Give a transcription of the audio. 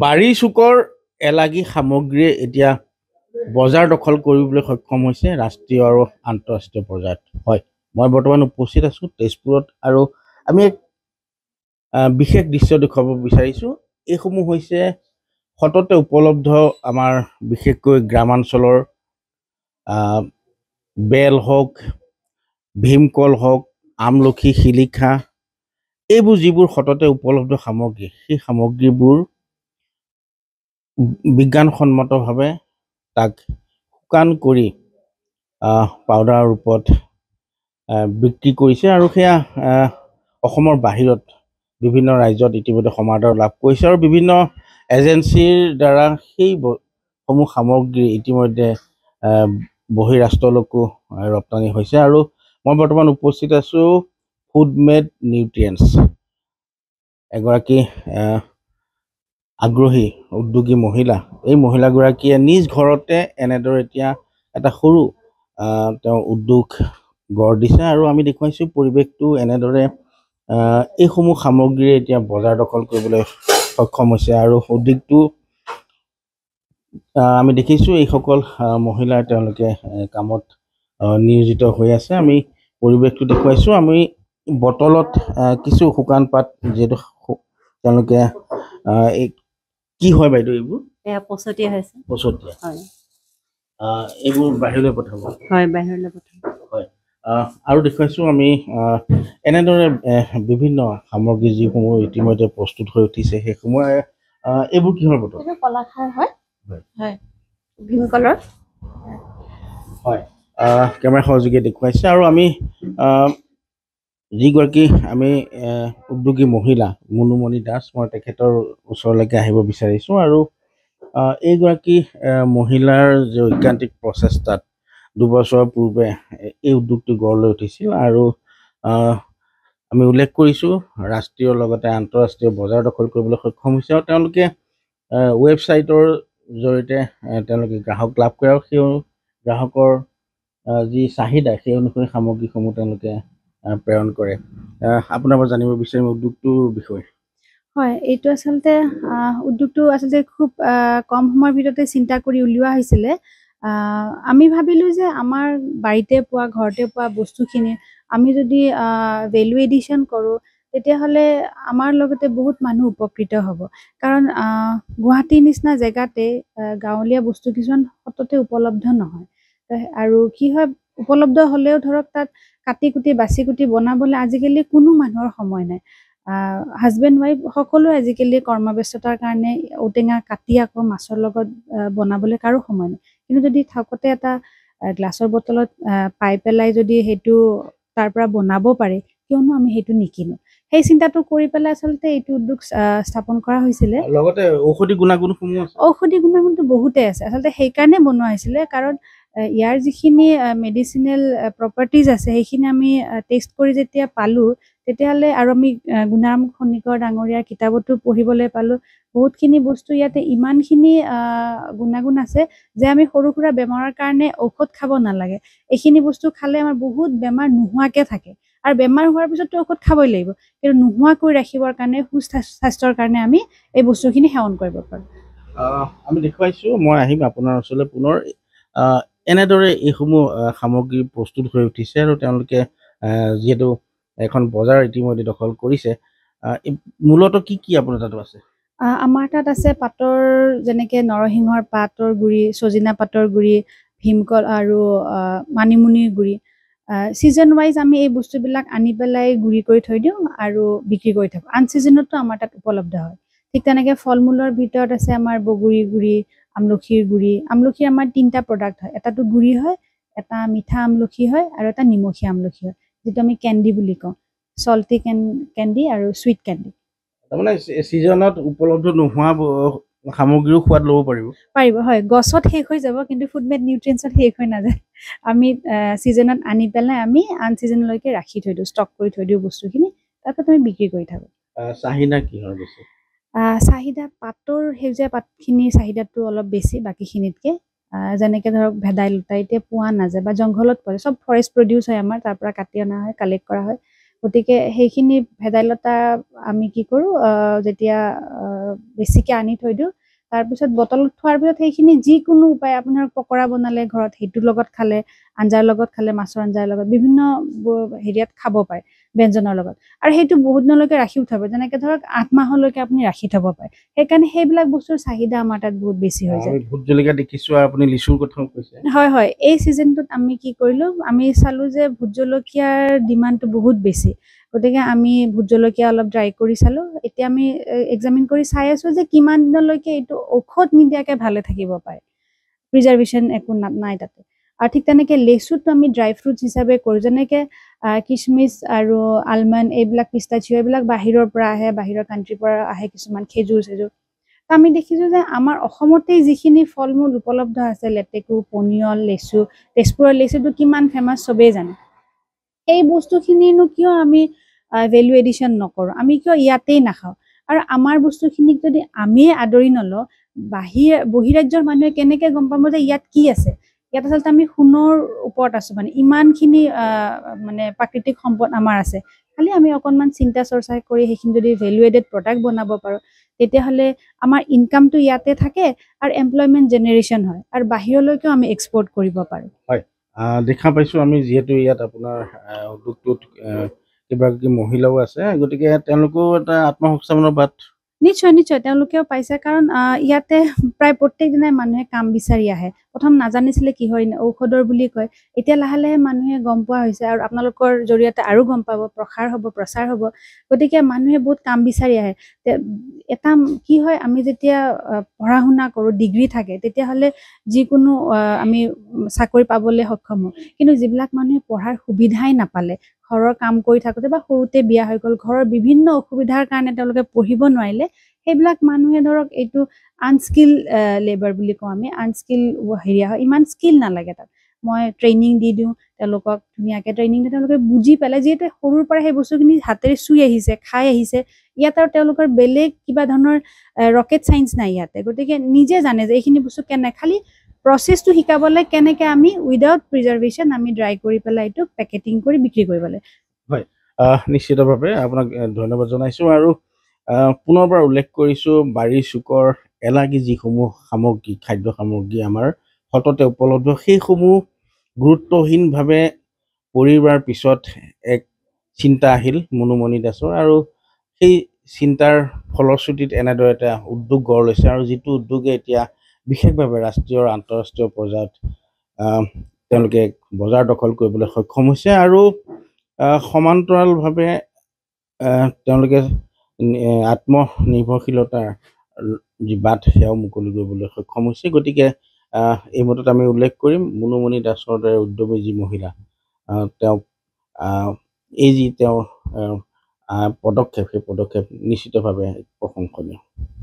বাৰী চুকৰ এলাগী সামগ্ৰীয়ে এতিয়া বজাৰ দখল কৰিবলৈ সক্ষম হৈছে ৰাষ্ট্ৰীয় আৰু আন্তঃৰাষ্ট্ৰীয় পৰ্যায়ত হয় মই বৰ্তমান উপস্থিত আছোঁ তেজপুৰত আৰু আমি এক বিশেষ দৃশ্য দেখুৱাব বিচাৰিছোঁ এইসমূহ হৈছে সততে উপলব্ধ আমাৰ বিশেষকৈ গ্ৰামাঞ্চলৰ বেল হওক ভীমকল হওক আমলখি শিলিখা এইবোৰ যিবোৰ সততে উপলব্ধ সামগ্ৰী সেই সামগ্ৰীবোৰ বিজ্ঞানসন্মতভাৱে তাক শুকান কৰি পাউডাৰ ৰূপত বিক্ৰী কৰিছে আৰু সেয়া অসমৰ বাহিৰত বিভিন্ন ৰাজ্যত ইতিমধ্যে সমাদৰ লাভ কৰিছে আৰু বিভিন্ন এজেঞ্চিৰ দ্বাৰা সেই সমূহ সামগ্ৰী ইতিমধ্যে বহিৰাষ্ট্ৰলৈকো ৰপ্তানি হৈছে আৰু মই বৰ্তমান উপস্থিত আছোঁ ফুড মেড নিউট্ৰিয়েণ্টছ এগৰাকী আগ্ৰহী উদ্যোগী মহিলা এই মহিলাগৰাকীয়ে নিজ ঘৰতে এনেদৰে এতিয়া এটা সৰু তেওঁ উদ্যোগ গঢ় দিছে আৰু আমি দেখুৱাইছোঁ পৰিৱেশটো এনেদৰে এইসমূহ সামগ্ৰীৰে এতিয়া বজাৰ দখল কৰিবলৈ সক্ষম হৈছে আৰু উদ্যোগটো আমি দেখিছোঁ এইসকল মহিলাই তেওঁলোকে কামত নিয়োজিত হৈ আছে আমি পৰিৱেশটো দেখুৱাইছোঁ আমি বটলত কিছু শুকান পাত যিহেতু তেওঁলোকে কি হয় বাইদেউ আৰু দেখুৱাইছোঁ আমি এনেদৰে বিভিন্ন সামগ্ৰী যিসমূহ ইতিমধ্যে প্ৰস্তুত হৈ উঠিছে সেইসমূহ এইবোৰ কিহৰ বতৰ কলাখাৰ হয় কেমেৰা সহযোগে দেখুৱাইছে আৰু আমি যিগৰাকী আমি উদ্যোগী মহিলা মনুমণি দাস মই তেখেতৰ ওচৰলৈকে আহিব বিচাৰিছোঁ আৰু এইগৰাকী মহিলাৰ যে ঐকান্তিক প্ৰচেষ্টাত দুবছৰৰ পূৰ্বে এই উদ্যোগটো গঢ় লৈ উঠিছিল আৰু আমি উল্লেখ কৰিছোঁ ৰাষ্ট্ৰীয় লগতে আন্তঃৰাষ্ট্ৰীয় বজাৰ দখল কৰিবলৈ সক্ষম হৈছে আৰু তেওঁলোকে ৱেবছাইটৰ জৰিয়তে তেওঁলোকে গ্ৰাহক লাভ কৰে আৰু সেই গ্ৰাহকৰ যি চাহিদা সেই অনুসৰি সামগ্ৰীসমূহ তেওঁলোকে প্ৰেৰণ কৰে আপোনাৰ পৰা জানিব বিচাৰিম উদ্যোগটোৰ বিষয়ে হয় এইটো আচলতে উদ্যোগটো আচলতে খুব কম সময়ৰ ভিতৰতে চিন্তা কৰি উলিওৱা হৈছিলে আমি ভাবিলোঁ যে আমাৰ বাৰীতে পোৱা ঘৰতে পোৱা বস্তুখিনি আমি যদি ভেলু এডিশ্যন কৰোঁ তেতিয়াহ'লে আমাৰ লগতে বহুত মানুহ উপকৃত হ'ব কাৰণ গুৱাহাটীৰ নিচিনা জেগাতে গাঁৱলীয়া বস্তু কিছুমান সততে উপলব্ধ নহয় আৰু কি হয় উপলব্ধ হ'লেও ধৰক তাত কাটি কুটি বাচি কুটি বনাবলৈ আজিকালি কোনো মানুহৰ সময় নাই হাজবেণ্ড ৱাইফ সকলোৱে আজিকালি কৰ্মব্যস্ততাৰ কাৰণে ঔটেঙা কাটি আকৌ মাছৰ লগত বনাবলৈ কাৰো সময় নাই কিন্তু যদি থাকোঁতে এটা গ্লাছৰ বটলত পাই পেলাই যদি সেইটো তাৰ পৰা বনাব পাৰে কিয়নো আমি সেইটো নিকিনো সেই চিন্তাটো কৰি পেলাই আচলতে এইটো উদ্যোগ স্থাপন কৰা হৈছিলে লগতে ঔষধি গুণাগুণসমূহ ঔষধি গুণাগুণটো বহুতে আছে আচলতে সেইকাৰণে বনোৱা হৈছিলে কাৰণ ইয়াৰ যিখিনি মেডিচিনেল প্ৰপাৰ্টিজ আছে সেইখিনি আমি টেষ্ট কৰি যেতিয়া পালোঁ তেতিয়াহ'লে আৰু আমি গুণাৰাম খনিকৰ ডাঙৰীয়াৰ কিতাপতো পঢ়িবলৈ পালোঁ বহুতখিনি বস্তু ইয়াতে ইমানখিনি গুণাগুণ আছে যে আমি সৰু সুৰা বেমাৰৰ কাৰণে ঔষধ খাব নালাগে এইখিনি বস্তু খালে আমাৰ বহুত বেমাৰ নোহোৱাকৈ থাকে আৰু বেমাৰ হোৱাৰ পিছতো ঔষধ খাবই লাগিব কিন্তু নোহোৱাকৈ ৰাখিবৰ কাৰণে সুস্থ স্বাস্থ্যৰ কাৰণে আমি এই বস্তুখিনি সেৱন কৰিব পাৰোঁ আমি দেখুৱাইছোঁ মই আহিম আপোনাৰ ওচৰলৈ পুনৰ এনেদৰে এইসমূহ সামগ্ৰী প্ৰস্তুত হৈ উঠিছে আৰু তেওঁলোকে যিহেতু এখন বজাৰ ইতিমধ্যে দখল কৰিছে মূলত কি কি আপোনাৰ তাতো আছে আমাৰ তাত আছে পাতৰ যেনেকে নৰসিংহৰ পাটৰ গুড়ি চজিনা পাটৰ গুড়ি ভীমকল আৰু মানিমুনিৰ গুড়ি ছিজন ৱাইজ আমি এই বস্তুবিলাক আনি পেলাই গুড়ি কৰি থৈ দিওঁ আৰু বিক্ৰী কৰি থাকোঁ আন ছিজনতো আমাৰ তাত উপলব্ধ হয় ঠিক তেনেকে ফল মূলৰ ভিতৰত আছে আমাৰ বগৰী গুড়ি আমলখিৰ গুড়ি আমলখিৰ আমাৰ তিনিটা প্ৰডাক্ট হয় এটাটো গুড়ি হয় এটা মিঠা আমলখি হয় আৰু এটা নিমখি আমলখি হয় যিটো আমি কেণ্ডি বুলি কওঁ চল্টি কেন কেণ্ডি আৰু চুইট কেণ্ডি তাৰমানে ছিজনত উপলব্ধ নোহোৱা সামগ্ৰীও সোৱাদ ল'ব পাৰিব পাৰিব হয় গছত শেষ হৈ যাব কিন্তু ফুডমেড নিউট্ৰিয়েঞ্চত শেষ হৈ নাযায় আমি ছিজনত আনি পেলাই আমি আন ছিজনলৈকে ৰাখি থৈ দিওঁ ষ্টক কৰি থৈ দিওঁ বস্তুখিনি তাৰপৰা তুমি বিক্ৰী কৰি থাকোঁ চাহিদা কিহৰ বেছি চাহিদা পাতৰ সেউজীয়া পাতখিনিৰ চাহিদাটো অলপ বেছি বাকীখিনিতকৈ যেনেকৈ ধৰক ভেদাইলতা এতিয়া পোৱা নাযায় বা জংঘলত পৰে চব ফৰেষ্ট প্ৰডিউচ হয় আমাৰ তাৰ পৰা কাটি অনা হয় কালেক্ট কৰা হয় গতিকে সেইখিনি ভেদাইলতা আমি কি কৰোঁ যেতিয়া বেছিকৈ আনি থৈ দিওঁ তাৰপিছত বটলত থোৱাৰ পিছত সেইখিনি যিকোনো উপায় আপুনি ধৰক পকৰা বনালে ঘৰত সেইটোৰ লগত খালে আঞ্জাৰ লগত খালে মাছৰ আঞ্জাৰ লগত বিভিন্ন হেৰিয়াত খাব পাৰে ব্যঞ্জনৰ লগত আৰু সেইটো বহুত দিনলৈকে ৰাখি উঠাব যেনেকে ধৰক আঠ মাহলৈকে আপুনি ৰাখি থব পাৰে সেইকাৰণে সেইবিলাক বস্তুৰ চাহিদা আমাৰ তাত বহুত বেছি হৈ যায় হয় হয় এই চিজনটোত আমি কি কৰিলো আমি চালো যে ভোট জলকীয়াৰ ডিমাণ্ডটো বহুত বেছি গতিকে আমি ভোট জলকীয়া অলপ ড্ৰাই কৰি চালো এতিয়া আমি এক্সামিন কৰি চাই আছো যে কিমান দিনলৈকে এইটো ঔষধ নিদিয়াকে ভালে থাকিব পাৰে প্ৰিজাৰ্ভেশ্যন একো নাই তাতে আৰু ঠিক তেনেকে লেচুটো আমি ড্ৰাই ফ্ৰুটছ হিচাপে কৰোঁ যেনেকে কিচমিচ আৰু আলমণ্ড এইবিলাক পিষ্টাচিঅ' এইবিলাক বাহিৰৰ পৰা আহে বাহিৰৰ কাণ্ট্ৰিৰ পৰা আহে কিছুমান খেজুৰ চেজুৰ তো আমি দেখিছোঁ যে আমাৰ অসমতেই যিখিনি ফল মূল উপলব্ধ আছে লেটেকু পনিয়ল লেচু তেজপুৰৰ লেচুটো কিমান ফেমাছ চবেই জানে এই বস্তুখিনিনো কিয় আমি ভেলু এডিশ্যন নকৰোঁ আমি কিয় ইয়াতেই নাখাওঁ আৰু আমাৰ বস্তুখিনিক যদি আমিয়ে আদৰি নলওঁ বাহিৰ বহিৰাজ্যৰ মানুহে কেনেকৈ গম পাব যে ইয়াত কি আছে ইয়াত আচলতে আমি সোণৰ ওপৰত আছোঁ মানে ইমানখিনি মানে প্ৰাকৃতিক সম্পদ আমাৰ আছে খালি আমি অকণমান চিন্তা চৰ্চা কৰি সেইখিনি যদি ভেলু এডেড প্ৰডাক্ট বনাব পাৰোঁ তেতিয়াহ'লে আমাৰ ইনকামটো ইয়াতে থাকে আৰু এমপ্লয়মেণ্ট জেনেৰেশ্যন হয় আৰু বাহিৰলৈকেও আমি এক্সপৰ্ট কৰিব পাৰোঁ হয় দেখা পাইছোঁ আমি যিহেতু ইয়াত আপোনাৰ কেইবাগৰাকী মহিলাও আছে গতিকে তেওঁলোকেও এটা আত্মসংস্থাপনৰ বাট নিশ্চয় নিশ্চয় তেওঁলোকেও পাইছে কাৰণ ইয়াতে প্ৰায় প্ৰত্যেক দিনাই মানুহে কাম বিচাৰি আহে প্ৰথম নাজানিছিলে কি হয় ঔষধৰ বুলি কয় এতিয়া লাহে লাহে মানুহে গম পোৱা হৈছে আৰু আপোনালোকৰ জৰিয়তে আৰু গম পাব প্ৰসাৰ হ'ব প্ৰচাৰ হ'ব গতিকে মানুহে বহুত কাম বিচাৰি আহে এটা কি হয় আমি যেতিয়া পঢ়া শুনা কৰোঁ ডিগ্ৰী থাকে তেতিয়াহ'লে যিকোনো আমি চাকৰি পাবলৈ সক্ষম হওঁ কিন্তু যিবিলাক মানুহে পঢ়াৰ সুবিধাই নাপালে ঘৰৰ কাম কৰি থাকোঁতে বা সৰুতে বিয়া হৈ গ'ল ঘৰৰ বিভিন্ন অসুবিধাৰ কাৰণে তেওঁলোকে পঢ়িব নোৱাৰিলে সেইবিলাক মানুহে ধৰক এইটো আনস্কিল লেবাৰ বুলি কওঁ আমি আনস্কিল হেৰিয়া হয় ইমান স্কিল নালাগে তাত মই ট্ৰেইনিং দি দিওঁ তেওঁলোকক ধুনীয়াকৈ ট্ৰেইনিং দি তেওঁলোকে বুজি পেলাই যিহেতু সৰুৰ পৰা সেই বস্তুখিনি হাতেৰে চুই আহিছে খাই আহিছে ইয়াত আৰু তেওঁলোকৰ বেলেগ কিবা ধৰণৰ ৰকেট চাইন্স নাই ইয়াতে গতিকে নিজে জানে যে এইখিনি বস্তু কেনে খালী প্ৰচেছটো শিকাবলৈ কেনেকৈ আমি উইদাউট প্ৰিজাৰ্ভেশ্যন আমি ড্ৰাই কৰি পেলাই এইটো পেকেটিং কৰি বিক্ৰী কৰিব লাগে হয় নিশ্চিতভাৱে আপোনাক ধন্যবাদ জনাইছোঁ আৰু পুনৰ পৰা উল্লেখ কৰিছোঁ বাৰী চুকৰ এলাগী যিসমূহ সামগ্ৰী খাদ্য সামগ্ৰী আমাৰ সততে উপলব্ধ সেইসমূহ গুৰুত্বহীনভাৱে পৰিবাৰ পিছত এক চিন্তা আহিল মনোমণি দাসৰ আৰু সেই চিন্তাৰ ফলশ্ৰুতিত এনেদৰে এটা উদ্যোগ গঢ় লৈছে আৰু যিটো উদ্যোগে এতিয়া বিশেষভাৱে ৰাষ্ট্ৰীয় আৰু আন্তঃৰাষ্ট্ৰীয় পৰ্যায়ত তেওঁলোকে বজাৰ দখল কৰিবলৈ সক্ষম হৈছে আৰু সমান্তৰালভাৱে তেওঁলোকে আত্মনিৰ্ভৰশীলতাৰ যি বাট সেয়াও মুকলি কৰিবলৈ সক্ষম হৈছে গতিকে এই মতত আমি উল্লেখ কৰিম মুনুমণি দাসৰ দৰে উদ্যমী যি মহিলা তেওঁক এই যি তেওঁৰ পদক্ষেপ সেই পদক্ষেপ নিশ্চিতভাৱে প্ৰশংসনীয়